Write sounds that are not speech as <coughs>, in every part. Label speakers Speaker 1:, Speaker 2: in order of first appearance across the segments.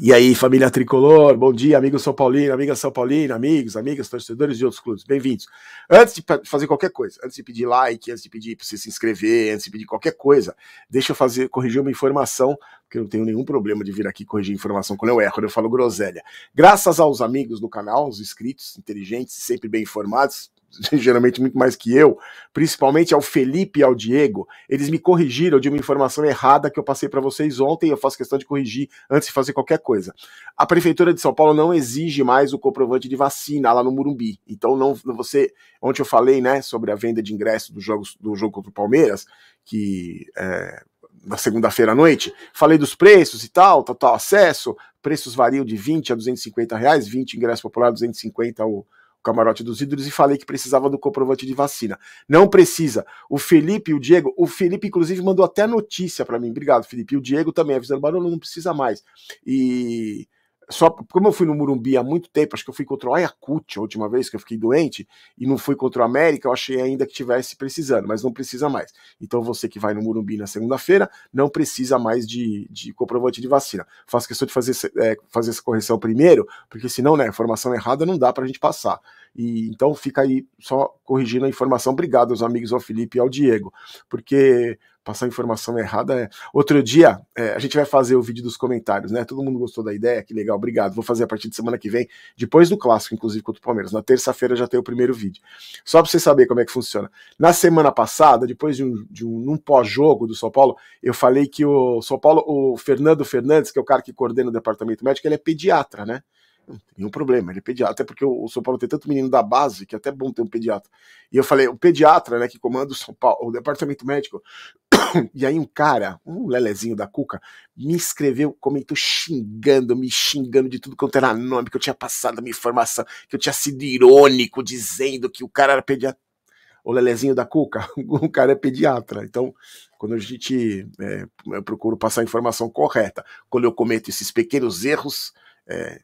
Speaker 1: E aí, família tricolor, bom dia, amigos São Paulino, amiga São Paulino, amigos, amigas, torcedores de outros clubes, bem-vindos. Antes de fazer qualquer coisa, antes de pedir like, antes de pedir para você se inscrever, antes de pedir qualquer coisa, deixa eu fazer, corrigir uma informação, porque eu não tenho nenhum problema de vir aqui corrigir informação quando eu erro, quando eu falo groselha. Graças aos amigos do canal, aos inscritos, inteligentes, sempre bem informados, <laughs> geralmente muito mais que eu, principalmente ao Felipe e ao Diego, eles me corrigiram de uma informação errada que eu passei para vocês ontem, eu faço questão de corrigir antes de fazer qualquer coisa. A prefeitura de São Paulo não exige mais o comprovante de vacina lá no Murumbi. Então não você, ontem eu falei, né, sobre a venda de ingresso do jogo do jogo contra o Palmeiras, que é, na segunda-feira à noite, falei dos preços e tal, total acesso, preços variam de 20 a 250 reais, 20 ingresso popular, 250 o camarote dos ídolos e falei que precisava do comprovante de vacina. Não precisa. O Felipe e o Diego, o Felipe inclusive mandou até notícia para mim. Obrigado, Felipe. E o Diego também avisando, Barolo não precisa mais. E só como eu fui no Murumbi há muito tempo, acho que eu fui contra o Ayacucho a última vez que eu fiquei doente e não fui contra o América, eu achei ainda que tivesse precisando, mas não precisa mais. Então você que vai no Murumbi na segunda-feira não precisa mais de, de comprovante de vacina. Faço questão de fazer, é, fazer essa correção primeiro, porque senão, né, informação errada não dá para a gente passar. E então fica aí só corrigindo a informação. Obrigado aos amigos, ao Felipe e ao Diego, porque passar informação errada. É. Outro dia, é, a gente vai fazer o vídeo dos comentários, né? Todo mundo gostou da ideia, que legal, obrigado. Vou fazer a partir de semana que vem, depois do clássico, inclusive contra o Palmeiras. Na terça-feira já tem o primeiro vídeo. Só para você saber como é que funciona. Na semana passada, depois de um, de um, um pós-jogo do São Paulo, eu falei que o São Paulo, o Fernando Fernandes, que é o cara que coordena o departamento médico, ele é pediatra, né? Nenhum problema, ele é pediatra. Até porque o São Paulo tem tanto menino da base que é até bom ter um pediatra. E eu falei, o pediatra, né, que comanda o São Paulo, o departamento médico, e aí um cara, um lelezinho da Cuca, me escreveu, comentou xingando, me xingando de tudo quanto era nome, que eu tinha passado minha informação, que eu tinha sido irônico, dizendo que o cara era pediatra. O lelezinho da Cuca, <laughs> o cara é pediatra. Então, quando a gente é, eu procuro passar a informação correta, quando eu cometo esses pequenos erros, é,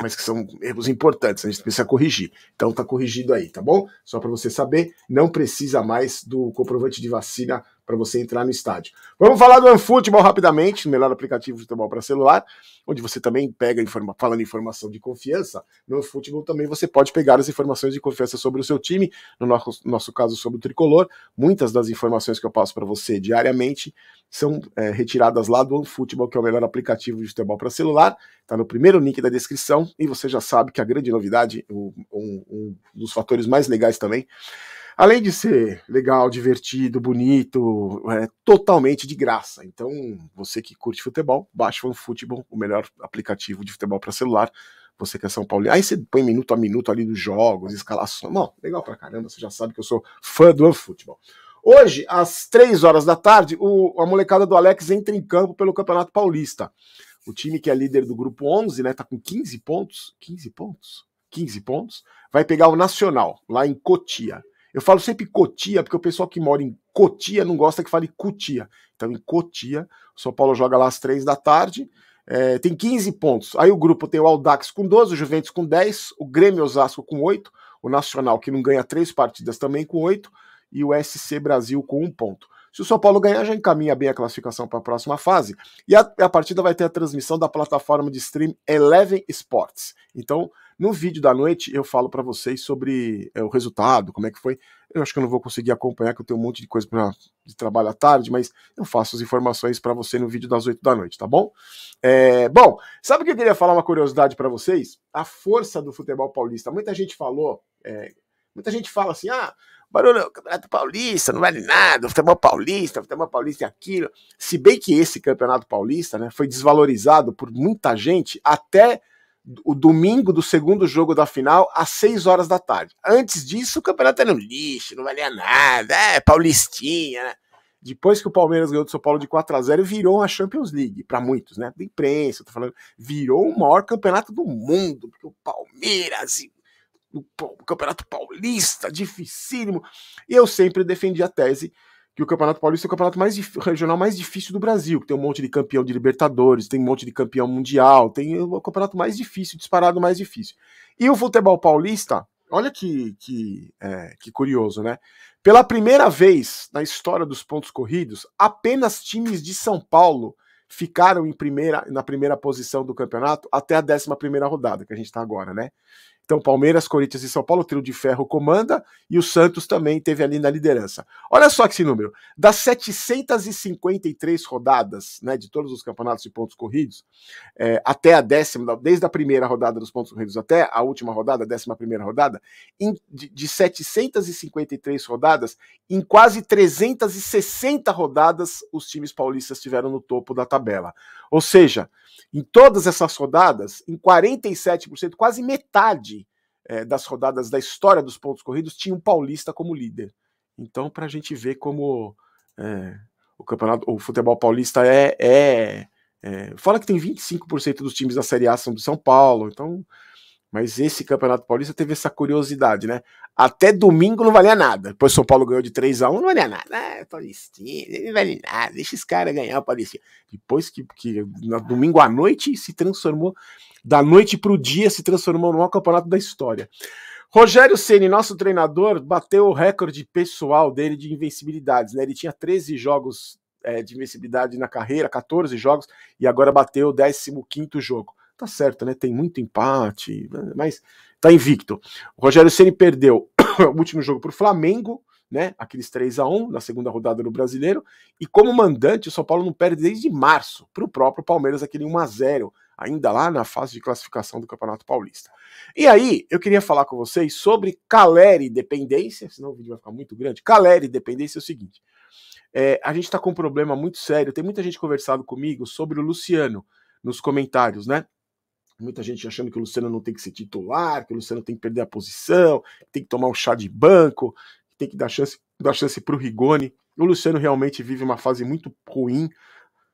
Speaker 1: mas que são erros importantes, a gente precisa corrigir. Então tá corrigido aí, tá bom? Só para você saber, não precisa mais do comprovante de vacina para você entrar no estádio. Vamos falar do OneFootball rapidamente, o melhor aplicativo de futebol para celular, onde você também pega, informa, falando informação de confiança, no OneFootball também você pode pegar as informações de confiança sobre o seu time, no nosso, nosso caso sobre o Tricolor, muitas das informações que eu passo para você diariamente são é, retiradas lá do OneFootball, que é o melhor aplicativo de futebol para celular, está no primeiro link da descrição, e você já sabe que a grande novidade, um, um, um dos fatores mais legais também, Além de ser legal, divertido, bonito, é totalmente de graça. Então, você que curte futebol, baixa o OneFootball, o melhor aplicativo de futebol para celular. Você que é São Paulo. Aí você põe minuto a minuto ali dos jogos, escalação. Não, legal pra caramba, você já sabe que eu sou fã do OneFootball. Hoje, às três horas da tarde, o, a molecada do Alex entra em campo pelo Campeonato Paulista. O time que é líder do grupo 11, né, tá com 15 pontos. 15 pontos? 15 pontos. Vai pegar o Nacional, lá em Cotia. Eu falo sempre Cotia, porque o pessoal que mora em Cotia não gosta que fale Cutia. Então, em Cotia, o São Paulo joga lá às três da tarde, é, tem 15 pontos. Aí o grupo tem o Aldax com 12, o Juventus com 10, o Grêmio Osasco com 8, o Nacional, que não ganha três partidas, também com 8, e o SC Brasil com um ponto. Se o São Paulo ganhar, já encaminha bem a classificação para a próxima fase. E a, a partida vai ter a transmissão da plataforma de stream Eleven Sports. Então, no vídeo da noite eu falo para vocês sobre é, o resultado, como é que foi. Eu acho que eu não vou conseguir acompanhar, que eu tenho um monte de coisa pra, de trabalho à tarde, mas eu faço as informações para você no vídeo das 8 da noite, tá bom? É, bom, sabe o que eu queria falar uma curiosidade para vocês? A força do futebol paulista. Muita gente falou é, Muita gente fala assim, ah, barulho, Campeonato Paulista, não vale nada, futebol paulista, futebol paulista é aquilo. Se bem que esse Campeonato Paulista né, foi desvalorizado por muita gente até o domingo do segundo jogo da final, às 6 horas da tarde. Antes disso, o campeonato era um lixo, não valia nada, é paulistinha, né? Depois que o Palmeiras ganhou do São Paulo de 4 a 0 virou a Champions League, para muitos, né? Da imprensa, tô falando, virou o maior campeonato do mundo, porque o Palmeiras e do Campeonato Paulista, dificílimo. E eu sempre defendi a tese que o Campeonato Paulista é o campeonato mais regional mais difícil do Brasil, que tem um monte de campeão de Libertadores, tem um monte de campeão mundial, tem o campeonato mais difícil, disparado mais difícil. E o futebol paulista, olha que, que, é, que curioso, né? Pela primeira vez na história dos pontos corridos, apenas times de São Paulo ficaram em primeira, na primeira posição do campeonato até a 11 primeira rodada, que a gente está agora, né? Então, Palmeiras, Corinthians e São Paulo, o trio de ferro comanda, e o Santos também teve ali na liderança. Olha só que esse número: das 753 rodadas né, de todos os campeonatos de pontos corridos, é, até a décima, desde a primeira rodada dos pontos corridos até a última rodada, a décima primeira rodada, em, de, de 753 rodadas, em quase 360 rodadas, os times paulistas estiveram no topo da tabela. Ou seja, em todas essas rodadas, em 47%, quase metade é, das rodadas da história dos pontos corridos, tinha um paulista como líder. Então, para a gente ver como é, o campeonato, o futebol paulista é, é, é. Eh, Fala que tem 25% dos times da Série A são de São Paulo, então mas esse Campeonato Paulista teve essa curiosidade, né? Até domingo não valia nada. Depois São Paulo ganhou de 3 a 1 não valia nada. Ah, Palestina, não vale nada. Deixa os caras ganhar o Paulistinha. Depois que, que domingo à noite se transformou, da noite para o dia se transformou no maior campeonato da história. Rogério Ceni, nosso treinador, bateu o recorde pessoal dele de invencibilidades, né? Ele tinha 13 jogos é, de invencibilidade na carreira, 14 jogos, e agora bateu o 15 jogo. Tá certo, né? Tem muito empate, mas tá invicto. O Rogério Ceni perdeu <coughs> o último jogo para o Flamengo, né? Aqueles 3 a 1 na segunda rodada do Brasileiro. E como mandante, o São Paulo não perde desde março para o próprio Palmeiras, aquele 1 a 0 ainda lá na fase de classificação do Campeonato Paulista. E aí, eu queria falar com vocês sobre Caleri dependência, senão o vídeo vai ficar muito grande. Caleri dependência é o seguinte: é, a gente está com um problema muito sério. Tem muita gente conversado comigo sobre o Luciano nos comentários, né? Muita gente achando que o Luciano não tem que ser titular, que o Luciano tem que perder a posição, que tem que tomar um chá de banco, que tem que dar chance, dar chance pro Rigoni. O Luciano realmente vive uma fase muito ruim,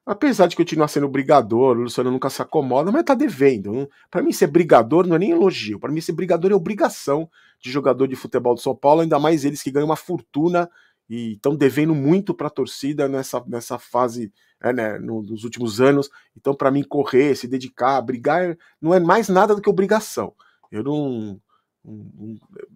Speaker 1: apesar de continuar sendo brigador, o Luciano nunca se acomoda, mas tá devendo. Né? Para mim, ser brigador não é nem elogio, para mim, ser brigador é obrigação de jogador de futebol de São Paulo, ainda mais eles que ganham uma fortuna e estão devendo muito para a torcida nessa, nessa fase é, né, né nos últimos anos. Então, para mim, correr, se dedicar, brigar, é, não é mais nada do que obrigação. Eu não.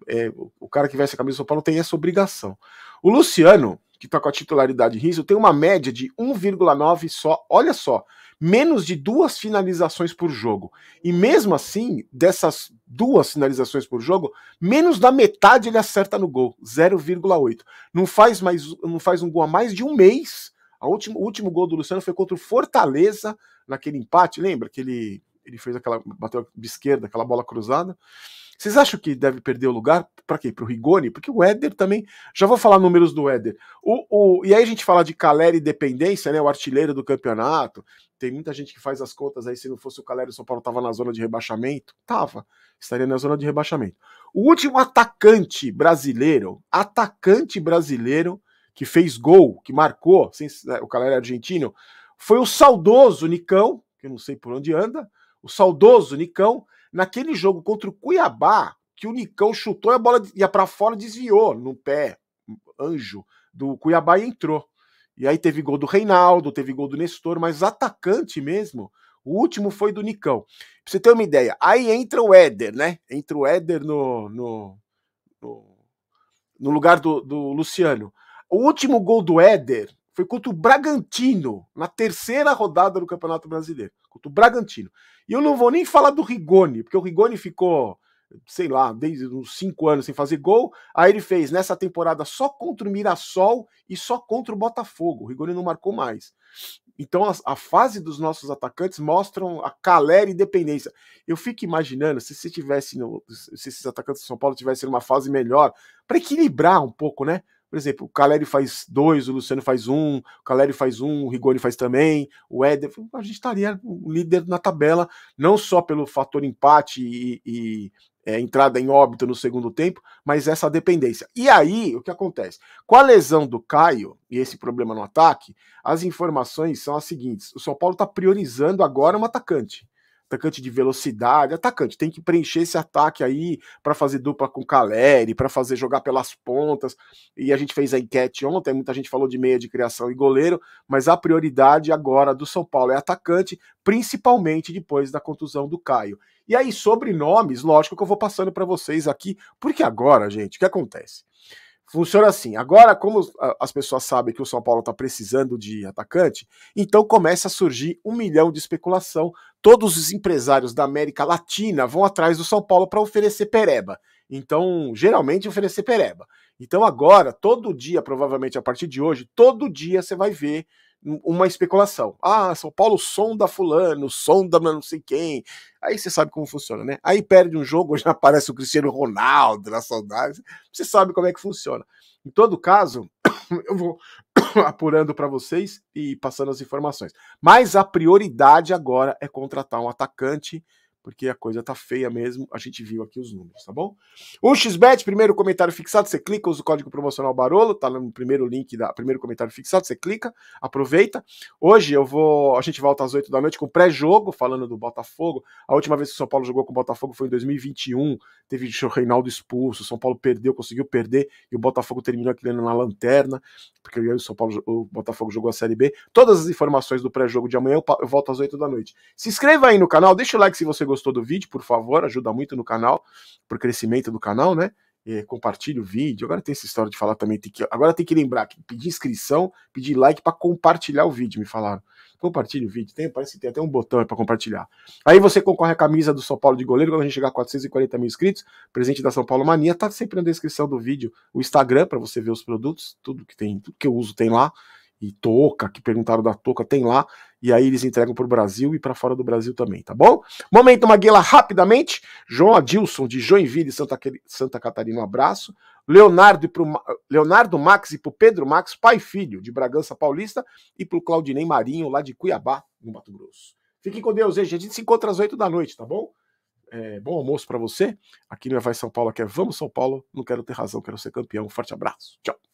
Speaker 1: é, o cara que veste a camisa do São Paulo tem essa obrigação. O Luciano, que está com a titularidade riso, tem uma média de 1,9 só, olha só, menos de duas finalizações por jogo. E mesmo assim, dessas duas finalizações por jogo, menos da metade ele acerta no gol, 0,8. Não faz mais, não faz um gol a mais de um mês a último, o último gol do Luciano foi contra o Fortaleza, naquele empate, lembra? Que ele, ele fez aquela. bateu de esquerda, aquela bola cruzada. Vocês acham que deve perder o lugar? Para quê? Para o Rigoni? Porque o Éder também. Já vou falar números do Éder. O, o, e aí a gente fala de Caleri dependência, né? O artilheiro do campeonato. Tem muita gente que faz as contas aí. Se não fosse o Caleri, o São Paulo estava na zona de rebaixamento. Tava. Estaria na zona de rebaixamento. O último atacante brasileiro, atacante brasileiro que fez gol, que marcou, sem, né, o Calera era é argentino, foi o saudoso Nicão, que eu não sei por onde anda, o saudoso Nicão, naquele jogo contra o Cuiabá, que o Nicão chutou e a bola ia para fora, desviou no pé, anjo, do Cuiabá e entrou. E aí teve gol do Reinaldo, teve gol do Nestor, mas atacante mesmo, o último foi do Nicão. Pra você ter uma ideia, aí entra o Éder, né? Entra o Éder no, no, no, no lugar do, do Luciano. O último gol do Éder foi contra o Bragantino, na terceira rodada do Campeonato Brasileiro, contra o Bragantino. E eu não vou nem falar do Rigoni, porque o Rigoni ficou, sei lá, desde uns cinco anos sem fazer gol. Aí ele fez nessa temporada só contra o Mirassol e só contra o Botafogo. O Rigoni não marcou mais. Então a, a fase dos nossos atacantes mostram a calera e dependência. Eu fico imaginando se se tivesse no, se esses atacantes do São Paulo tivessem uma fase melhor para equilibrar um pouco, né? por exemplo, o Caleri faz dois, o Luciano faz um, o Caleri faz um, o Rigoni faz também, o Éder, a gente estaria líder na tabela, não só pelo fator empate e, e é, entrada em óbito no segundo tempo, mas essa dependência. E aí, o que acontece? Com a lesão do Caio e esse problema no ataque, as informações são as seguintes: o São Paulo está priorizando agora um atacante atacante de velocidade, atacante, tem que preencher esse ataque aí para fazer dupla com Caleri, para fazer jogar pelas pontas. E a gente fez a enquete ontem, muita gente falou de meia de criação e goleiro, mas a prioridade agora do São Paulo é atacante, principalmente depois da contusão do Caio. E aí, sobre nomes lógico que eu vou passando para vocês aqui, porque agora, gente, o que acontece? funciona assim. Agora, como as pessoas sabem que o São Paulo está precisando de atacante, então começa a surgir um milhão de especulação. Todos os empresários da América Latina vão atrás do São Paulo para oferecer pereba. Então, geralmente oferecer pereba. Então, agora, todo dia, provavelmente a partir de hoje, todo dia você vai ver uma especulação. Ah, São Paulo sonda fulano, sonda não sei quem. Aí você sabe como funciona, né? Aí perde um jogo, <laughs> já aparece o Cristiano Ronaldo na saudade. Você sabe como é que funciona. Em todo caso, <coughs> eu vou <coughs> apurando para vocês e passando as informações. Mas a prioridade agora é contratar um atacante porque a coisa tá feia mesmo, a gente viu aqui os números, tá bom? O xbet, primeiro comentário fixado, você clica, usa o código promocional Barolo, tá no primeiro link da primeiro comentário fixado, você clica, aproveita. Hoje eu vou, a gente volta às 8 da noite com pré-jogo, falando do Botafogo. A última vez que o São Paulo jogou com o Botafogo foi em 2021, teve o Reinaldo expulso, o São Paulo perdeu, conseguiu perder e o Botafogo terminou aquele ano na lanterna, porque o São Paulo, o Botafogo jogou a Série B. Todas as informações do pré-jogo de amanhã eu volto às 8 da noite. Se inscreva aí no canal, deixa o like se você gostou gostou do vídeo, por favor, ajuda muito no canal, pro crescimento do canal, né? compartilhe é, compartilha o vídeo. Agora tem essa história de falar também, tem que, agora tem que lembrar que pedir inscrição, pedir like para compartilhar o vídeo, me falaram. Compartilha o vídeo, tem, parece que tem até um botão para compartilhar. Aí você concorre à camisa do São Paulo de goleiro, quando a gente chegar a 440 mil inscritos, presente da São Paulo Mania, tá sempre na descrição do vídeo, o Instagram para você ver os produtos, tudo que tem, tudo que eu uso tem lá e touca, que perguntaram da touca, tem lá. E aí eles entregam para o Brasil e para fora do Brasil também, tá bom? Momento Maguila, rapidamente. João Adilson, de Joinville, Santa, Santa Catarina, um abraço. Leonardo, pro, Leonardo Max e para o Pedro Max, pai e filho, de Bragança Paulista. E para o Claudinei Marinho, lá de Cuiabá, no Mato Grosso. Fiquem com Deus, gente. A gente se encontra às oito da noite, tá bom? É, bom almoço para você. Aqui no é Vai São Paulo, aqui é Vamos São Paulo. Não quero ter razão, quero ser campeão. Um forte abraço. Tchau.